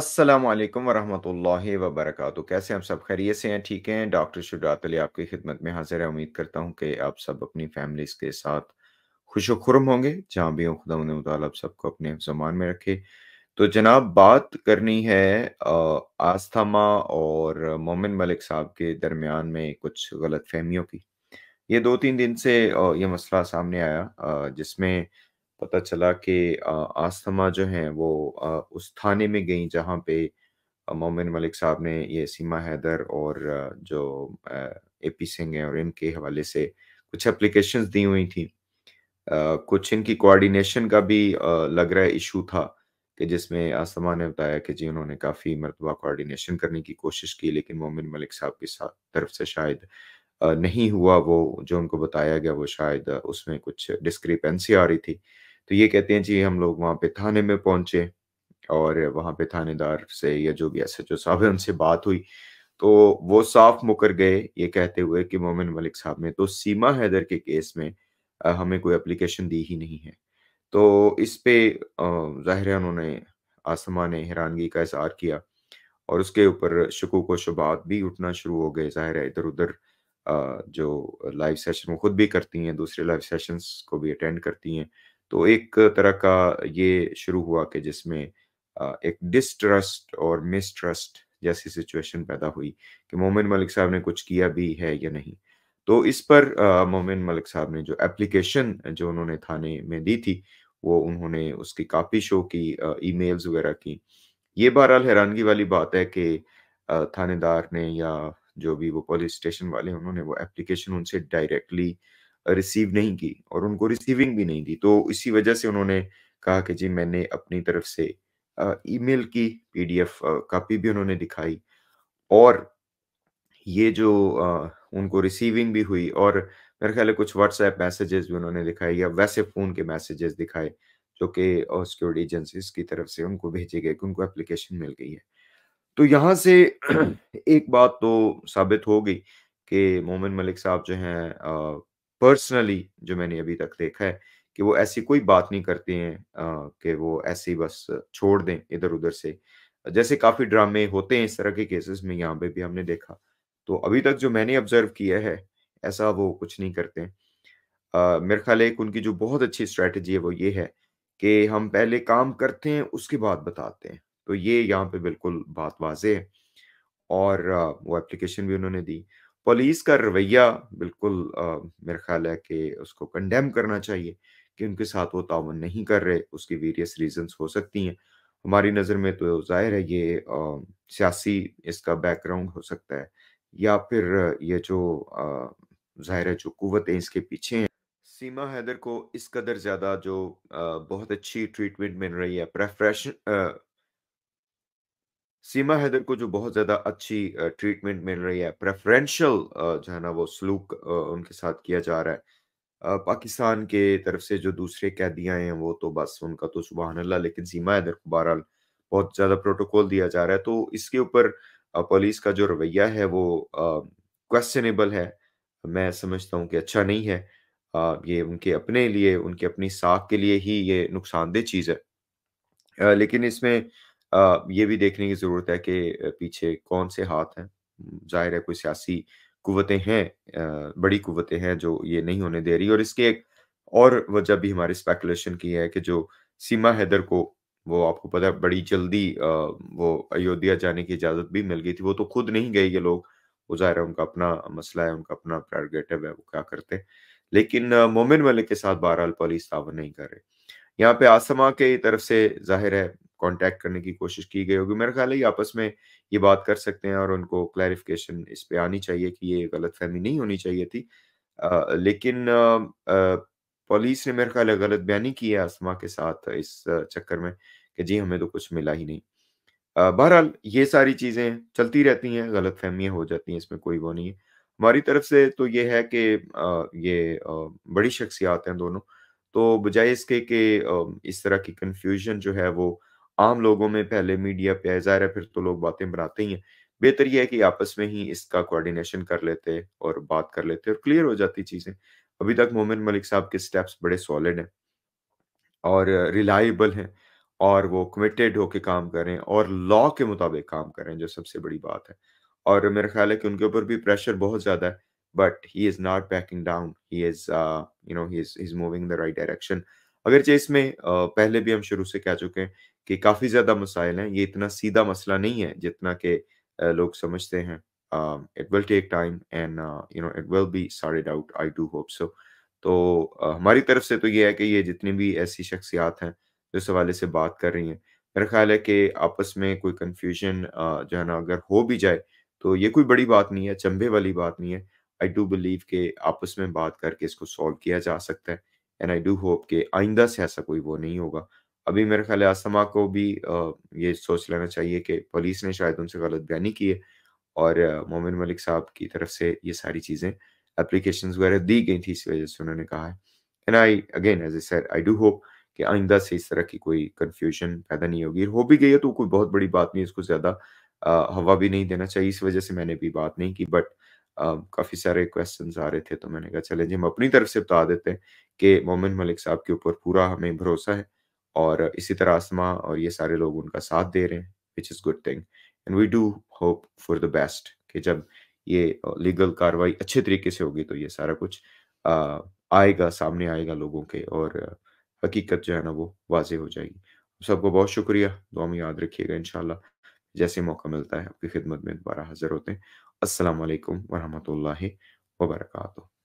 अस्सलाम वालेकुम वरहमतुल्लाहि वबरकatuह कैसे हम सब खैरियत से हैं ठीक हैं डॉक्टर शुजात अली आपकी खिदमत में हाजिर है उम्मीद करता हूँ कि आप सब अपनी फैमिली के साथ खुश खुरम होंगे जहां भी हों खुदा मतलब आप सबको अपने जमान में रखे तो जनाब बात करनी है आस्थामा और मोमिन मलिक साहब के दरमियान में कुछ गलत फहमियों की ये दो तीन दिन से ये मसला सामने आया जिसमें पता चला कि आस्थमा जो है वो उस थाने में गई जहाँ पे मोमिन मलिक साहब ने ये सीमा हैदर और जो जो एपी सिंह हैं और इनके हवाले से कुछ एप्लीकेशंस दी हुई थी कुछ इनकी कोऑर्डिनेशन का भी लग रहा है इशू था कि जिसमें आस्थमा ने बताया कि जी उन्होंने काफ़ी मरतबा कोऑर्डिनेशन करने की कोशिश की लेकिन मोमिन मलिक साहब की साथ तरफ से शायद नहीं हुआ वो जो उनको बताया गया वो शायद उसमें कुछ डिस्क्रिपेंसी आ रही थी तो ये कहते हैं जी हम लोग वहाँ पे थाने में पहुंचे और वहाँ पे थानेदार से या जो भी एस एच साहब है उनसे बात हुई तो वो साफ मुकर गए ये कहते हुए कि मोमिन मलिक साहब ने तो सीमा हैदर के केस में हमें कोई एप्लीकेशन दी ही नहीं है तो इस पे ज़ाहिर उन्होंने आसमान ने हैरानगी का इजहार किया और उसके ऊपर शकूक व शुबात भी उठना शुरू हो गए ज़ाहिर है इधर उधर जो लाइव सेशन वो खुद भी करती हैं दूसरे लाइव सेशंस को भी अटेंड करती हैं तो एक तरह का ये शुरू हुआ कि जिसमें एक डिस्ट्रस्ट और मिसट्रस्ट जैसी सिचुएशन पैदा हुई कि मोमिन मलिक साहब ने कुछ किया भी है या नहीं तो इस पर मोमिन मलिक साहब ने जो एप्लीकेशन जो उन्होंने थाने में दी थी वो उन्होंने उसकी कापी शो की ईमेल्स वगैरह की ये बहरहाल हैरानगी वाली बात है कि थानेदार ने या जो भी वो पुलिस स्टेशन वाले उन्होंने वो एप्लीकेशन उनसे डायरेक्टली रिसीव नहीं की और उनको रिसीविंग भी नहीं दी तो इसी वजह से उन्होंने कहा कि जी मैंने अपनी तरफ से ईमेल की पीडीएफ कॉपी भी उन्होंने दिखाई और ये जो उनको रिसीविंग भी हुई और मेरे ख्याल है कुछ व्हाट्सएप मैसेजेस भी उन्होंने दिखाए या वैसे फ़ोन के मैसेजेस दिखाए जो कि सिक्योरिटी एजेंसीज की तरफ से उनको भेजे गए कि उनको एप्लीकेशन मिल गई है तो यहाँ से एक बात तो साबित हो गई कि मोमिन मलिक साहब जो हैं पर्सनली जो मैंने अभी तक देखा है कि वो ऐसी कोई बात नहीं करते हैं कि वो ऐसे बस छोड़ दें इधर उधर से जैसे काफी ड्रामे होते हैं इस तरह के केसेस में यहाँ पे भी हमने देखा तो अभी तक जो मैंने ऑब्जर्व किया है ऐसा वो कुछ नहीं करते हैं मेरे ख्याल एक उनकी जो बहुत अच्छी स्ट्रेटजी है वो ये है कि हम पहले काम करते हैं उसके बाद बताते हैं तो ये यहाँ पे बिल्कुल बात वाजे है और वो एप्लीकेशन भी उन्होंने दी पुलिस का रवैया बिल्कुल मेरा ख्याल है कि उसको कंडेम करना चाहिए कि उनके साथ वो ताउन नहीं कर रहे उसकी वेरियस रीजंस हो सकती हैं हमारी नज़र में तो जाहिर है ये सियासी इसका बैकग्राउंड हो सकता है या फिर ये जो जाहिर है जो कुतें इसके पीछे हैं सीमा हैदर को इस कदर ज़्यादा जो बहुत अच्छी ट्रीटमेंट मिल रही है प्रेफरेशन सीमा हैदर को जो बहुत ज़्यादा अच्छी ट्रीटमेंट मिल रही है, प्रेफ़रेंशियल जो है ना वो सलूक उनके साथ किया जा रहा है। पाकिस्तान के तरफ से जो दूसरे कैदी आए हैं वो तो बस उनका तो सुबह अल्लाह लेकिन सीमा हैदर को बहरहाल बहुत ज़्यादा प्रोटोकॉल दिया जा रहा है। तो इसके ऊपर पुलिस का जो रवैया है वो क्वेश्चनेबल है। मैं समझता हूँ कि अच्छा नहीं है। ये उनके अपने लिए, उनकी अपनी साख के लिए ही ये नुकसानदेह चीज़ है। लेकिन इसमें ये भी देखने की जरूरत है कि पीछे कौन से हाथ हैं जाहिर है कोई सियासी कुवतें हैं बड़ी कुवतें हैं जो ये नहीं होने दे रही और इसकी एक और वजह भी हमारे स्पेकुलेशन की है कि जो सीमा हैदर को वो आपको पता है बड़ी जल्दी वो अयोध्या जाने की इजाजत भी मिल गई थी वो तो खुद नहीं गए ये लोग वो जाहिर है उनका अपना मसला है उनका अपना प्रारगेटिव है वो क्या करते लेकिन मोमिन मलिक के साथ बहरहाल पुलिस तावन नहीं कर रहे यहाँ पे आसमा के तरफ से जाहिर है कांटेक्ट करने की कोशिश की गई होगी मेरा ख्याल है ये आपस में ये बात कर सकते हैं और उनको क्लैरिफिकेशन इस पे आनी चाहिए कि ये गलत फहमी नहीं होनी चाहिए थी आ, लेकिन पुलिस ने मेरे ख्याल है गलत बयानी की है आसमा के साथ इस चक्कर में कि जी हमें तो कुछ मिला ही नहीं बहरहाल ये सारी चीज़ें चलती रहती हैं गलत फहमियाँ हो जाती हैं इसमें कोई वो नहीं है हमारी तरफ से तो ये है कि ये बड़ी शख्सियात हैं दोनों तो बजाय इसके कि इस तरह की कंफ्यूजन जो है वो आम लोगों में पहले मीडिया पे ज़ाहिर है फिर तो लोग बातें बनाते ही हैं। बेहतर यह है कि आपस में ही इसका कोऑर्डिनेशन कर लेते और बात कर लेते और क्लियर हो जाती चीज़ें। अभी तक मोमिन मलिक साहब के स्टेप्स बड़े सॉलिड हैं और रिलायबल हैं और वो कमिटेड होके काम करें और लॉ के मुताबिक काम करें जो सबसे बड़ी बात है। और मेरा ख्याल है कि उनके ऊपर भी प्रेशर बहुत ज़्यादा है but he is not backing down he is you know he is moving the right direction. अगरचे इसमें पहले भी हम शुरू से कह चुके हैं कि काफी ज्यादा मसाइल हैं ये इतना सीधा मसला नहीं है जितना के लोग समझते हैं it will take time and you know it will be sorted out I do hope so तो uh, हमारी तरफ से तो ये है कि ये जितनी भी ऐसी शख्सियात हैं जो इस हवाले से बात कर रही हैं मेरा ख्याल है कि आपस में कोई कन्फ्यूजन uh, जो है ना अगर हो भी जाए तो ये कोई बड़ी बात नहीं है चंबे वाली बात नहीं है आई डू बिलीव के आपस में बात करके इसको सॉल्व किया जा सकता है एंड आई डू होप कि आइंदा से ऐसा कोई वो नहीं होगा अभी मेरे ख्याल आसमा को भी ये सोच लेना चाहिए कि पुलिस ने शायद उनसे गलत बयानी की है और मोमिन मलिक साहब की तरफ से ये सारी चीज़ें एप्लीकेशन वगैरह दी गई थी इस वजह से उन्होंने कहा है and I again as a sir I do hope कि आइंदा से इस तरह की कोई कन्फ्यूजन पैदा नहीं होगी हो भी गई है तो कोई बहुत बड़ी बात नहीं इसको ज़्यादा हवा भी नहीं देना चाहिए इस वजह से मैंने भी बात नहीं की बट काफ़ी सारे क्वेश्चन आ रहे थे तो मैंने कहा चले जी हम अपनी तरफ से बता देते हैं कि मोमिन मलिक साहब के ऊपर पूरा हमें भरोसा है और इसी तरह आसमा और ये सारे लोग उनका साथ दे रहे हैं which is good thing and we do hope for the best कि जब ये लीगल कार्रवाई अच्छे तरीके से होगी तो ये सारा कुछ आ, आएगा सामने आएगा लोगों के और हकीकत जो है ना वो वाजे हो जाएगी सबको बहुत शुक्रिया दुआ में याद रखिएगा इन जैसे मौका मिलता है आपकी खिदमत में दोबारा हाजिर होते हैं असलकम वरहमल वर्का